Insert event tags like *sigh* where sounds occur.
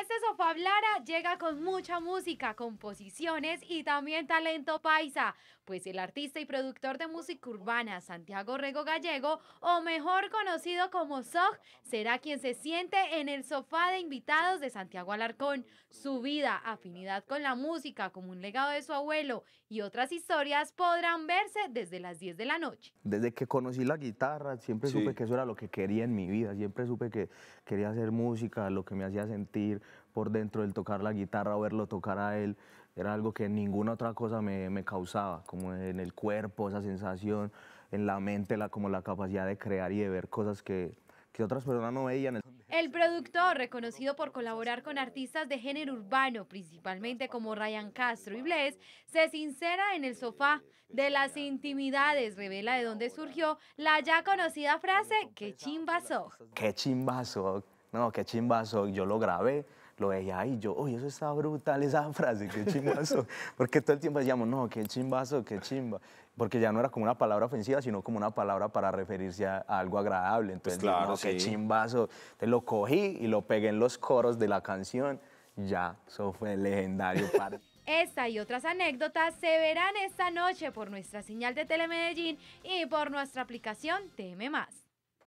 este sofá Blara llega con mucha música, composiciones y también talento paisa, pues el artista y productor de música urbana Santiago Rego Gallego, o mejor conocido como Sog, será quien se siente en el sofá de invitados de Santiago Alarcón. Su vida, afinidad con la música como un legado de su abuelo y otras historias podrán verse desde las 10 de la noche. Desde que conocí la guitarra siempre supe que eso era lo que quería en mi vida, siempre supe que quería hacer música, lo que me hacía sentir por dentro, del tocar la guitarra, verlo tocar a él, era algo que ninguna otra cosa me, causaba, como en el cuerpo, esa sensación, en la mente, la, como la capacidad de crear y de ver cosas que, que otras personas no veían. El productor, reconocido por colaborar con artistas de género urbano, principalmente como Ryan Castro y Bless, se sincera en el sofá de las intimidades, revela de dónde surgió la ya conocida frase, que chimbazo! ¡Qué chimbazo! No, qué chimbazo, Yo lo grabé, lo veía ahí. Yo, uy, eso está brutal, esa *laughs* frase, qué chimbazo, Porque todo el tiempo decíamos, no, qué chimbazo, qué chimba. Porque ya no era como una palabra ofensiva, sino como una palabra para referirse a, algo agradable. Pues Entonces, no, qué chimbazo, Entonces lo cogí y lo pegué en los coros de la canción. Ya, eso fue legendario *laughs* Esta y otras anécdotas se verán esta noche por nuestra señal de Telemedellín y por nuestra aplicación Más.